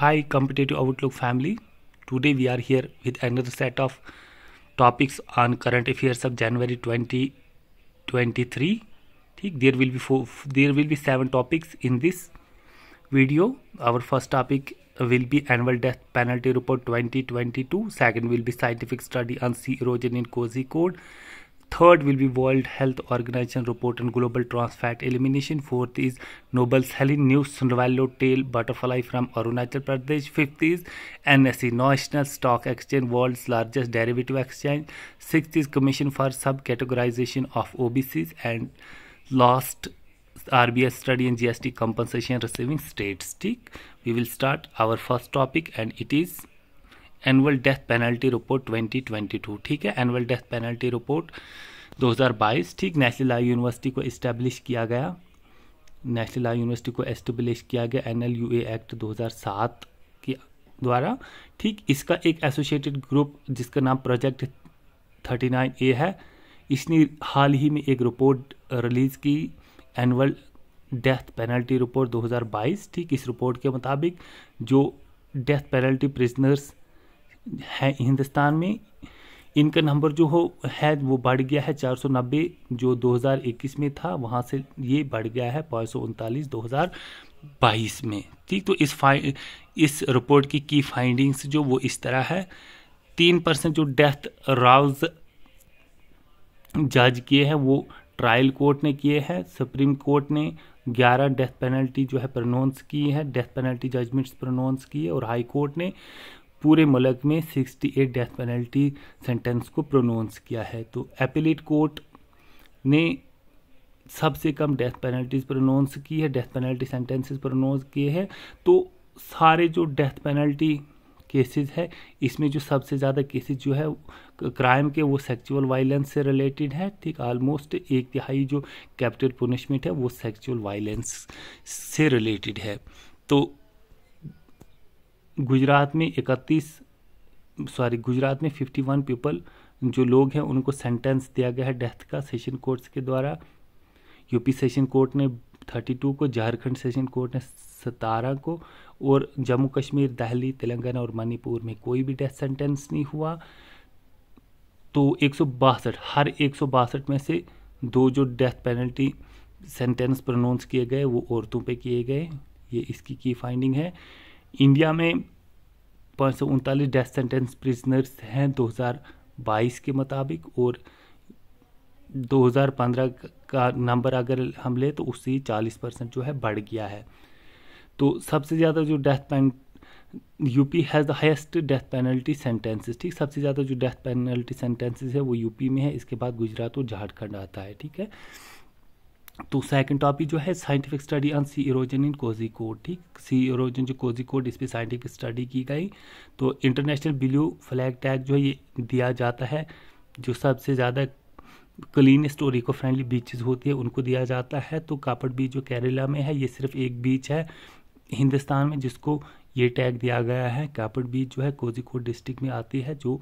Hi Competitive Outlook family. Today we are here with another set of topics on current affairs of January 2023. There will be four, there will be seven topics in this video. Our first topic will be annual death penalty report 2022. Second will be scientific study on sea erosion in Cozy Code. Third will be World Health Organization report on global trans fat elimination. Fourth is Nobel Saline New Sunravallo Tail Butterfly from Arunachal Pradesh. Fifth is NSE National Stock Exchange, world's largest derivative exchange. Sixth is Commission for Subcategorization of OBCs and last RBS study in GST compensation receiving states. We will start our first topic and it is annual death penalty report 2022 ठीक है annual death penalty report 2022 ठीक National Law University को establish किया गया National Law University को establish किया गया N L U act 2007 के द्वारा ठीक इसका एक एसोसिएटेड ग्रुप जिसका नाम प्रोजेक्ट 39 ए है इसने हाल ही में एक रिपोर्ट रिलीज़ की एनुअल डेथ पेनल्टी रिपोर्ट 2022 ठीक इस रिपोर्ट के मुताबिक जो डेथ पेनल्टी प्रिजनर्स है हिंदुस्तान में इनका नंबर जो हो है वो बढ़ गया है चार सौ नब्बे जो दो हजार इक्कीस में था वहाँ से ये बढ़ गया है पाँच सौ उनतालीस दो हज़ार बाईस में ठीक तो इस फाइ इस रिपोर्ट की की फाइंडिंग्स जो वो इस तरह है तीन परसेंट जो डेथ राउज जज किए हैं वो ट्रायल कोर्ट ने किए हैं सुप्रीम कोर्ट ने 11 डेथ पेनल्टी जो है प्रोनाउंस की है डेथ पेनल्टी जजमेंट्स प्रोनाउंस की है और हाई कोर्ट ने पूरे मुल्क में 68 डेथ पेनल्टी सेंटेंस को प्रोनाउंस किया है तो एपिलेट कोर्ट ने सबसे कम डेथ पेनल्टीज प्रोनाउंस की है डेथ पेनल्टी सेंटेंसेस प्रोनाउंस किए हैं तो सारे जो डेथ पेनल्टी केसेस है इसमें जो सबसे ज़्यादा केसेस जो है क्राइम के वो सेक्चुअल वायलेंस से रिलेटेड है ठीक ऑलमोस्ट एक तिहाई जो कैपिटल पुनिशमेंट है वो सेक्चुअल वायलेंस से रिलेटेड है तो गुजरात में इकतीस सॉरी गुजरात में 51 पीपल जो लोग हैं उनको सेंटेंस दिया गया है डेथ का सेशन कोर्ट्स के द्वारा यूपी सेशन कोर्ट ने 32 को झारखंड सेशन कोर्ट ने सतारह को और जम्मू कश्मीर दिल्ली तेलंगाना और मणिपुर में कोई भी डेथ सेंटेंस नहीं हुआ तो एक हर एक में से दो जो डेथ पेनल्टी सेंटेंस प्रोनाउंस किए गए वो औरतों पे किए गए ये इसकी की फाइंडिंग है इंडिया में पाँच सौ उनतालीस डेथ सेंटेंस प्रिजनर्स हैं 2022 के मुताबिक और 2015 का नंबर अगर हम ले तो उससे 40 परसेंट जो है बढ़ गया है तो सबसे ज़्यादा जो death pen UP has the highest death penalty sentences ठीक सबसे ज़्यादा जो डेथ पेनल्टी सेंटेंसेस है वो यूपी में है इसके बाद गुजरात और झारखंड आता है ठीक है तो सेकंड टॉपिक जो है scientific study on sea erosion in Kozhikode ठीक सी इरोजन जो कोजी कोड इस पर साइंटिफिक स्टडी की गई तो इंटरनेशनल ब्लू फ्लैग टैग जो है ये दिया जाता है जो सबसे ज़्यादा क्लीनेस्ट और इको फ्रेंडली बीचेस होती है उनको दिया जाता है तो कापड़ बीच जो केरला में है ये सिर्फ एक बीच है हिंदुस्तान में जिसको ये टैग दिया गया है कापड़ बीच जो है कोजिकोड डिस्ट्रिक्ट में आती है जो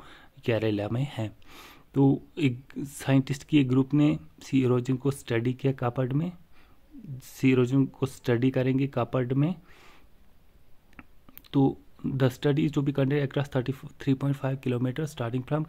केरला में है तो एक साइंटिस्ट की एक ग्रुप ने सी इरोजन को स्टडी किया कापड़ में सी इरोजन को स्टडी करेंगे कापड़ में तो the studies to be conduct across thirty three point five kilometer starting from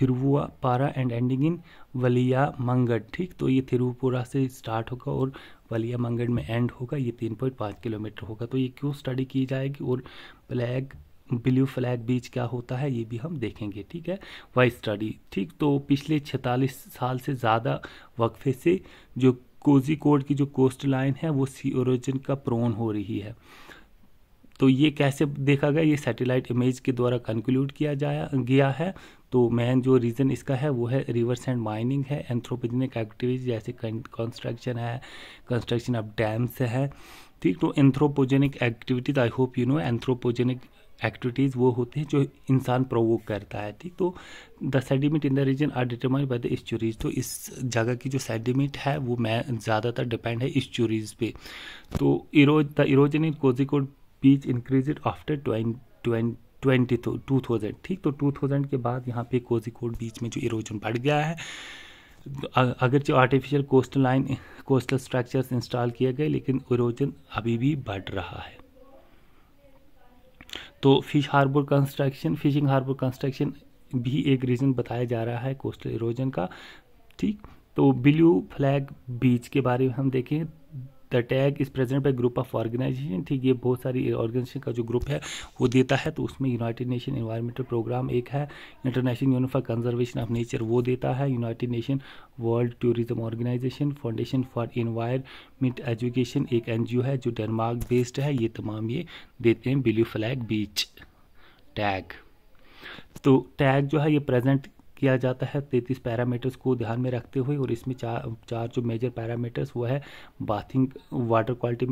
Thiruvapara and ending in वलिया मंगड ठीक तो ये थिरुपुरा से स्टार्ट होगा और वलिया मंगड में एंड होगा ये तीन पॉइंट पाँच किलोमीटर होगा तो ये क्यों स्टडी की जाएगी और ब्लैक ब्लू फ्लैग बीच क्या होता है ये भी हम देखेंगे ठीक है वाई स्टडी ठीक तो पिछले 46 साल से ज़्यादा वक्फे से जो कोजिकोड की जो कोस्ट लाइन है वो सी ओरिजिन का प्रोन हो रही है तो ये कैसे देखा गया ये सैटेलाइट इमेज के द्वारा कंक्लूड किया जाया गया है तो मेन जो रीज़न इसका है वो है रिवर्स एंड माइनिंग है एंथ्रोपोजेनिक एक्टिविटीज जैसे कंस्ट्रक्शन है कंस्ट्रक्शन ऑफ डैम्स है ठीक तो anthropogenic activities I hope you know anthropogenic activities वो होते हैं जो इंसान प्रोवोक करता है ठीक तो the sediment in the region are determined by the estuaries तो इस जगह की जो सेडिमेंट है वो मैं ज़्यादातर डिपेंड है इस्चूरीज पे तो eros the erosion in Kozhikode beach increase after twent twenty two thousand ठीक तो टू थाउजेंड के बाद यहाँ पे कोजिकोड बीच में जो इरोजन बढ़ गया है अगर जो artificial coastal line coastal structures install किए गए लेकिन इरोजन अभी भी बढ़ रहा है तो fish harbour construction fishing harbour construction भी एक रीज़न बताया जा रहा है कोस्टल इरोजन का ठीक तो ब्लू फ्लैग बीच के बारे में हम देखें the tag is present by group of organisation ठीक ये बहुत सारी ऑर्गेनाइजेशन का जो ग्रुप है वो देता है तो उसमें यूनाइटेड नेशन इन्वायरमेंटल प्रोग्राम एक है International Union for Conservation of Nature वो देता है United Nation World Tourism Organisation Foundation for Environment Education एक एन है जो डेनमार्क बेस्ड है ये तमाम ये देते हैं ब्लू फ्लैग बीच टैग तो टैग जो है ये प्रेजेंट किया जाता है तैंतीस पैरामीटर्स को ध्यान में रखते हुए और इसमें चार चार जो मेजर पैरामीटर्स वो है बाथिंग वाटर क्वालिटी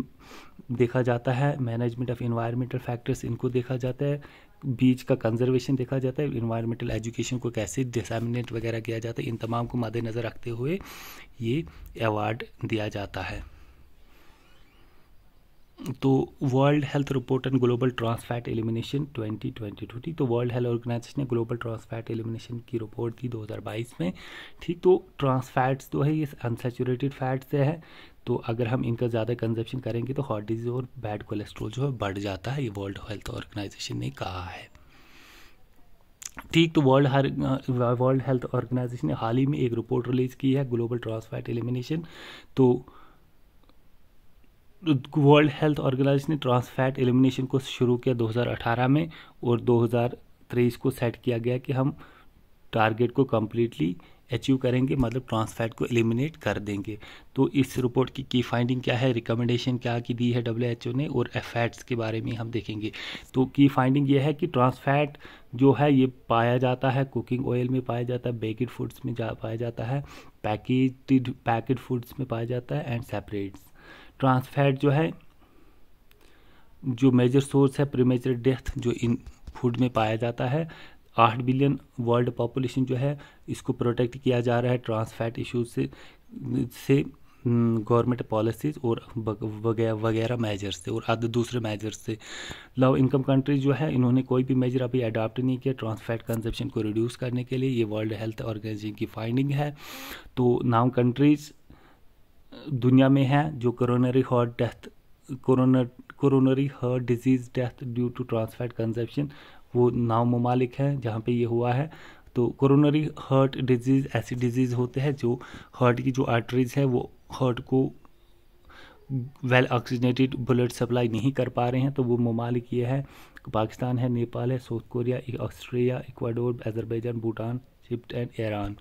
देखा जाता है मैनेजमेंट ऑफ इन्वायरमेंटल फैक्टर्स इनको देखा जाता है बीच का कंजर्वेशन देखा जाता है इन्वायरमेंटल एजुकेशन को कैसे डिसामिनेट वगैरह किया जाता है इन तमाम को मद्देनज़र रखते हुए ये अवार्ड दिया जाता है तो World Health report and global trans fat elimination 2022 ठीक तो वर्ल्ड हेल्थ ऑर्गेनाइजेशन ने ग्लोबल ट्रांस फैट एलिमिनेशन की रिपोर्ट दी 2022 में ठीक तो ट्रांस फैट्स जो है ये अनसेचुरेटेड फैट्स से है तो अगर हम इनका ज़्यादा कंजप्शन करेंगे तो हार्ट डिजीज और बैड कोलेस्ट्रोल जो है बढ़ जाता है ये वर्ल्ड हेल्थ ऑर्गेनाइजेशन ने कहा है ठीक तो वर्ल्ड हर वर्ल्ड हेल्थ ऑर्गेनाइजेशन ने हाल ही में एक रिपोर्ट रिलीज़ की है ग्लोबल ट्रांसफैट एलिमिनेशन तो वर्ल्ड हेल्थ ऑर्गेनाइजेशन ने ट्रांसफैट एलिमिनेशन को शुरू किया 2018 में और 2023 को सेट किया गया कि हम टारगेट को कम्प्लीटली अचीव करेंगे मतलब ट्रांसफैट को एलिमिनेट कर देंगे तो इस रिपोर्ट की की फाइंडिंग क्या है रिकमेंडेशन क्या की दी है डब्ल्यू एच ओ ने और एफैट्स के बारे में हम देखेंगे तो की फाइंडिंग ये है कि ट्रांसफैट जो है ये पाया जाता है कुकिंग ऑयल में पाया जाता है बेकड फूड्स में जा पाया जाता है पैकेज पैकेड फूड्स में पाया जाता है एंड सेपरेट्स ट्रांसफैट जो है जो मेजर सोर्स है प्रीमेजर डेथ जो इन फूड में पाया जाता है आठ बिलियन वर्ल्ड पॉपुलेशन जो है इसको प्रोटेक्ट किया जा रहा है ट्रांसफैट इशूज से से गवर्नमेंट हम्म, पॉलिसीज और वगैरह वगैरह मेजर्स से और अदर दूसरे मेजर्स से लो इनकम कंट्रीज जो है इन्होंने कोई भी मेजर अभी अडाप्ट नहीं किया ट्रांसफैट कंजप्शन को रिड्यूस करने के लिए ये वर्ल्ड हेल्थ ऑर्गेनाइजेशन की फाइंडिंग है तो नाउ कंट्रीज़ दुनिया में है जो coronary heart death corona coronary heart disease death due to trans fat consumption वो नौ ममालिक हैं जहाँ पे ये हुआ है तो कोरोनरी हार्ट डिजीज़ ऐसी डिजीज़ होते हैं जो हार्ट की जो आर्टरीज़ है वो हार्ट को वेल ऑक्सीजनेटेड ब्लड सप्लाई नहीं कर पा रहे हैं तो वो ममालिक ये है पाकिस्तान है नेपाल है South Korea Australia Ecuador Azerbaijan Bhutan Egypt and Iran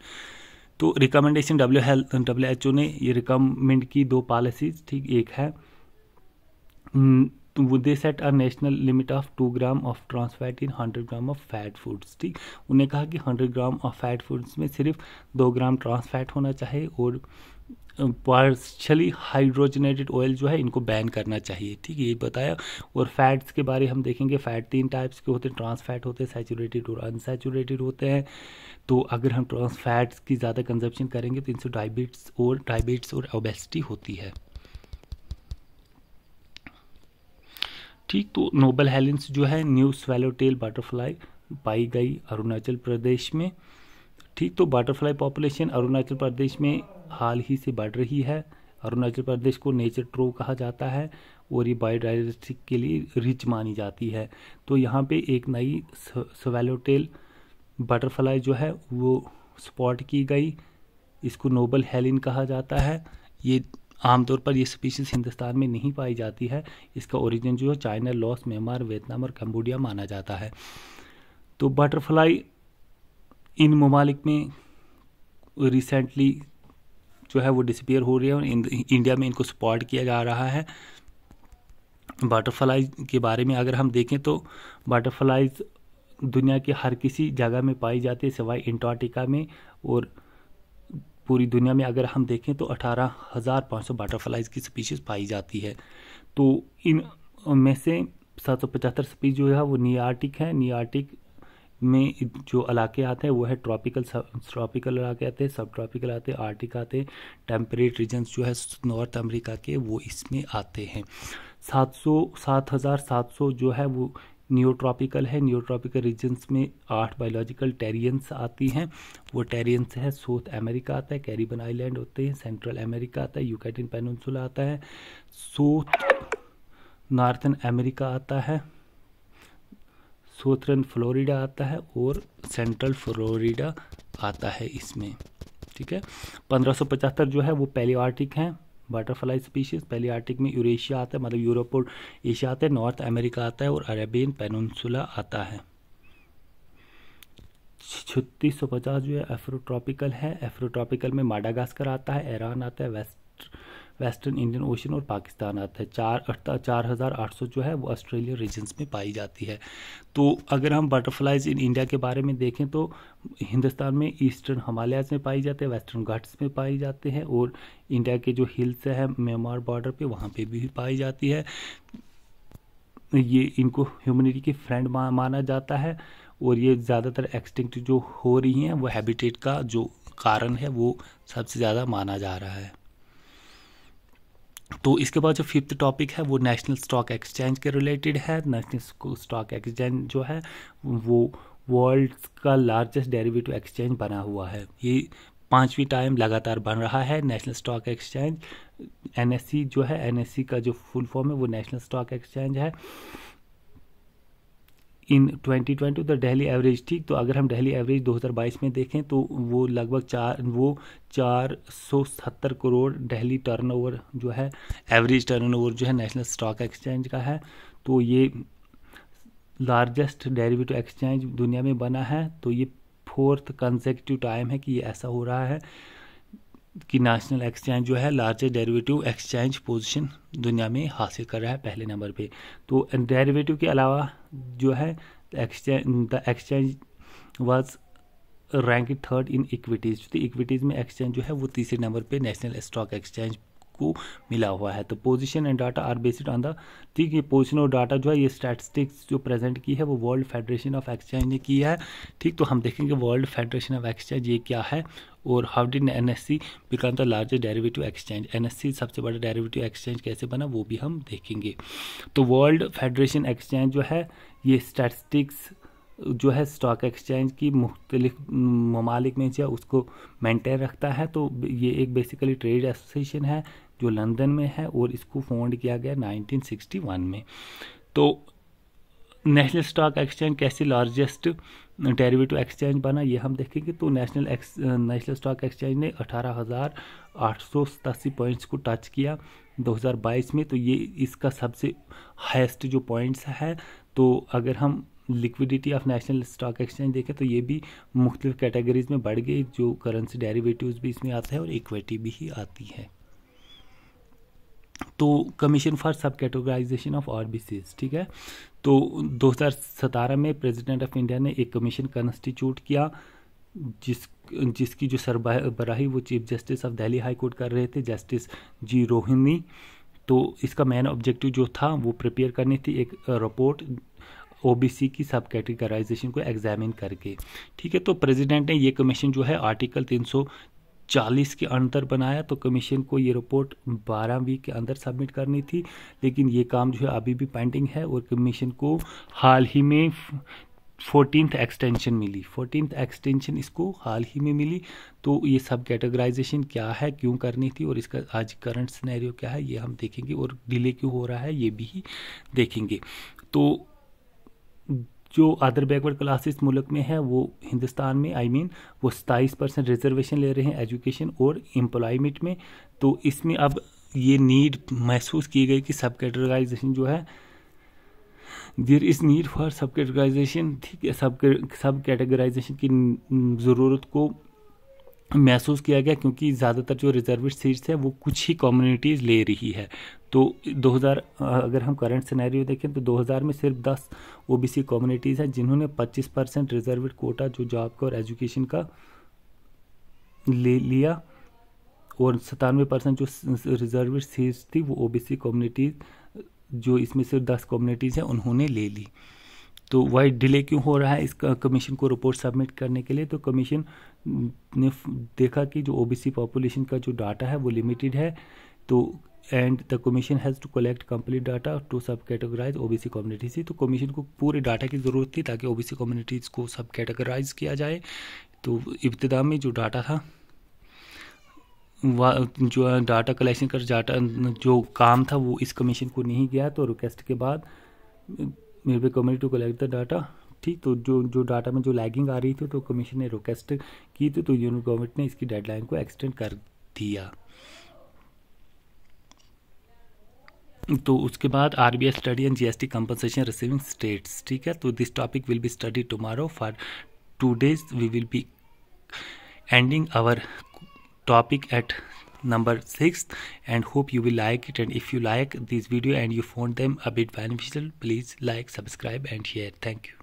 तो recommendation W health W H O ने ये रिकमेंड की दो पॉलिसीज ठीक एक है हम्म, तो they set a national limit of two gram of trans fat in hundred gram of fat foods ठीक उन्हें कहा कि hundred gram of fat foods में सिर्फ दो ग्राम ट्रांस फैट होना चाहिए और पार्शली हाइड्रोजनेटेड ऑयल जो है इनको बैन करना चाहिए ठीक है ये बताया और फैट्स के बारे हम देखेंगे फैट तीन टाइप्स के होते हैं ट्रांस फैट होते हैं सैचुरेटेड और अनसेचुरेटेड होते हैं तो अगर हम ट्रांस फैट्स की ज़्यादा कंजप्शन करेंगे तो इनसे डायबिट्स और डायबिट्स और ओबेसिटी होती है ठीक तो नोबल हेलेंस जो है न्यू स्वेलोटेल बटरफ्लाई पाई गई अरुणाचल प्रदेश में ठीक तो बटरफ्लाई पॉपुलेशन अरुणाचल प्रदेश में हाल ही से बढ़ रही है अरुणाचल प्रदेश को नेचर ट्रो कहा जाता है और ये बायोडाइवर्सिटी के लिए रिच मानी जाती है तो यहाँ पे एक नई सवेलोटेल बटरफ्लाई जो है वो स्पॉट की गई इसको नोबल हेलिन कहा जाता है ये आमतौर पर ये स्पीशीज़ हिंदुस्तान में नहीं पाई जाती है इसका ओरिजिन जो है चाइना लॉस म्यांमार वियतनाम और कम्बोडिया माना जाता है तो बटरफ्लाई इन ममालिक में रिसेंटली जो है वो डिसपेयर हो रही है और इंडिया में इनको सपोर्ट किया जा रहा है बटरफ्लाई के बारे में अगर हम देखें तो बटरफ्लाइज दुनिया के हर किसी जगह में पाई जाती है सिवाय एंटार्टिका में और पूरी दुनिया में अगर हम देखें तो अठारह हज़ार पाँच सौ बटरफ्लाइज की स्पीशीज़ पाई जाती है तो इन में से सात सौ पचहत्तर स्पीच जो है वो नियार्टिक है नियार्टिक में जो इलाके आते हैं वो है ट्रॉपिकल ट्रॉपिकल इलाके आते हैं सब ट्रॉपिकल आते हैं आर्टिक आते हैं टेम्परेट रीजन्स जो है नॉर्थ अमेरिका के वो इसमें आते हैं सात सौ सात हज़ार सात सौ जो है वो न्यूट्रॉपिकल है न्यूट्रॉपिकल रीजन्स में आठ बायोलॉजिकल टेरियंस आती हैं वो टेरियंस है साउथ अमेरिका आता है कैरिबन आइलैंड होते हैं सेंट्रल अमेरिका आता है यूकैटिन पेनसुला आता है साउथ नॉर्थन अमेरिका आता है सोथरन फ्लोरिडा आता है और सेंट्रल फ्लोरिडा आता है इसमें ठीक है पंद्रह जो है वो आर्टिक हैं बटरफ्लाई स्पीशीज़ पहले आर्टिक में यूरेशिया आता है मतलब यूरोप और एशिया आता है नॉर्थ अमेरिका आता है और अरेबियन पेनसुला आता है छत्तीस सौ पचास जो है एफ्रोट्रॉपिकल है एफ्रोट्रॉपिकल में माडागास्कर आता है ईरान आता है वेस्ट वेस्टर्न इंडियन ओशन और पाकिस्तान आता है चार चार हज़ार आठ सौ जो है वो ऑस्ट्रेलिया रीजन्स में पाई जाती है तो अगर हम बटरफ्लाइज इन इंडिया के बारे में देखें तो हिंदुस्तान में ईस्टर्न हमालयाज में पाई जाते हैं वेस्टर्न घाट्स में पाई जाते हैं और इंडिया के जो हिल्स हैं म्यांमार बॉर्डर पर वहाँ पर भी पाई जाती है ये इनको ह्यूमनिटी की फ्रेंड माना जाता है और ये ज़्यादातर एक्सटिंक्ट जो हो रही हैं वो हैबिटेट का जो कारण है वो सबसे ज़्यादा माना जा रहा है तो इसके बाद जो फिफ्थ टॉपिक है वो नेशनल स्टॉक एक्सचेंज के रिलेटेड है नेशनल स्टॉक एक्सचेंज जो है वो वर्ल्ड का लार्जेस्ट डेरिवेटिव एक्सचेंज बना हुआ है ये पाँचवीं टाइम लगातार बन रहा है नेशनल स्टॉक एक्सचेंज एनएससी जो है एनएससी e का जो फुल फॉर्म है वो नेशनल स्टॉक एक्सचेंज है इन 2020 द तो डेली एवरेज ठीक तो अगर हम डेली एवरेज 2022 में देखें तो वो लगभग चार वो चार सौ सत्तर करोड़ डेली टर्नओवर जो है एवरेज टर्नओवर जो है नेशनल स्टॉक एक्सचेंज का है तो ये लार्जेस्ट डेरिवेटिव एक्सचेंज दुनिया में बना है तो ये फोर्थ कंजेक्टिव टाइम है कि ये ऐसा हो रहा है कि नेशनल एक्सचेंज जो है लार्जर डेरिवेटिव एक्सचेंज पोजीशन दुनिया में हासिल कर रहा है पहले नंबर पे तो डेरिवेटिव के अलावा जो है exchange the exchange was rank third in equities तो इक्विटीज़ में एक्सचेंज जो है वो तीसरे नंबर पे नेशनल स्टॉक एक्सचेंज को मिला हुआ है तो position and data are based on the ठीक है पोजिशन और डाटा जो है ये स्टैटिस्टिक्स जो प्रेजेंट की है वो वर्ल्ड फेडरेशन ऑफ एक्सचेंज ने की है ठीक तो हम देखेंगे वर्ल्ड फेडरेशन ऑफ एक्सचेंज ये क्या है और how did N S C become the largest derivative exchange N S C सबसे बड़ा डेरिवेटिव एक्सचेंज कैसे बना वो भी हम देखेंगे तो वर्ल्ड फेडरेशन एक्सचेंज जो है ये स्टैटिस्टिक्स जो है स्टॉक एक्सचेंज की मुख्तलिफ ममालिक में जो उसको मेंटेन रखता है तो ये एक बेसिकली ट्रेड एसोसिएशन है जो लंदन में है और इसको फाउंड किया गया 1961 में तो नेशनल स्टॉक एक्सचेंज कैसे लार्जेस्ट डेरिवेटिव एक्सचेंज बना ये हम देखेंगे तो नेशनल नेशनल स्टॉक एक्सचेंज ने अठारह हज़ार आठ सौ सतासी पॉइंट्स को टच किया 2022 में तो ये इसका सबसे हाईएस्ट जो पॉइंट्स है तो अगर हम liquidity of National Stock Exchange देखें तो ये भी मुख्तलिफ कैटेगरीज में बढ़ गई जो करेंसी डेरिवेटिव्स भी इसमें आते हैं और इक्विटी भी ही आती है तो commission for sub categorisation of R ठीक है तो 2017 में प्रेसिडेंट ऑफ इंडिया ने एक कमीशन कंस्टिट्यूट किया जिस जिसकी जो सरबराही वो Chief Justice of Delhi High Court कर रहे थे जस्टिस जी रोहिणी तो इसका मेन ऑब्जेक्टिव जो था वो प्रिपेयर करनी थी एक रिपोर्ट ओबीसी की सब कैटेगराइजेशन को एग्जामिन करके ठीक है तो प्रेसिडेंट ने ये कमीशन जो है आर्टिकल तीन सौ 40 के अंदर बनाया तो कमीशन को ये रिपोर्ट 12 वीक के अंदर सबमिट करनी थी लेकिन ये काम जो है अभी भी पेंडिंग है और कमीशन को हाल ही में फोर्टीनथ एक्सटेंशन मिली फोर्टीनथ एक्सटेंशन इसको हाल ही में मिली तो ये सब कैटेगराइजेशन क्या है क्यों करनी थी और इसका आज करंट सिनेरियो क्या है ये हम देखेंगे और डिले क्यों हो रहा है ये भी देखेंगे तो जो अदर बैकवर्ड क्लासेस मुल्क में है वो हिंदुस्तान में आई I मीन mean, वो सताईस परसेंट रिजर्वेशन ले रहे हैं एजुकेशन और एम्प्लॉयमेंट में तो इसमें अब ये नीड महसूस की गई कि सब कैटेगराइजेशन जो है there is need for sub categorisation ठीक है सब सब कैटेगराइजेशन की ज़रूरत को महसूस किया गया क्योंकि ज़्यादातर जो रिजर्विस्ट सीट्स हैं वो कुछ ही कम्युनिटीज़ ले रही है तो 2000 अगर हम करंट सिनेरियो देखें तो 2000 में सिर्फ 10 ओबीसी कम्युनिटीज़ हैं जिन्होंने 25 परसेंट रिजर्व कोटा जो जॉब का और एजुकेशन का ले लिया और सतानवे परसेंट जो रिजर्व सीट्स थी वो ओबीसी कम्युनिटीज़ जो इसमें सिर्फ दस कम्युनिटीज़ हैं उन्होंने ले ली तो वाई डिले क्यों हो रहा है इस कमीशन को रिपोर्ट सबमिट करने के लिए तो कमीशन ने देखा कि जो ओबीसी पॉपुलेशन का जो डाटा है वो लिमिटेड है तो and the commission has to collect complete data to sub categorise O OBC communities तो कमीशन को पूरे डाटा की ज़रूरत थी ताकि ओबीसी कम्युनिटीज़ को सब कैटेगराइज किया जाए तो इब्तदा में जो डाटा था जो डाटा कलेक्शन कर डाटा जो काम था वो इस कमीशन को नहीं गया तो रिक्वेस्ट के बाद मेरे पे committee to collect the data ठीक तो जो जो डाटा में जो लैगिंग आ रही थी तो कमीशन ने रिक्वेस्ट की थी तो यूनियन गवर्नमेंट ने इसकी डेडलाइन को एक्सटेंड कर दिया तो उसके बाद R B I study and G S T compensation receiving states ठीक है तो this topic will be study tomorrow for two days we will be ending our topic at number 6 and hope you will like it and if you like this video and you found them a bit beneficial please like subscribe and share thank you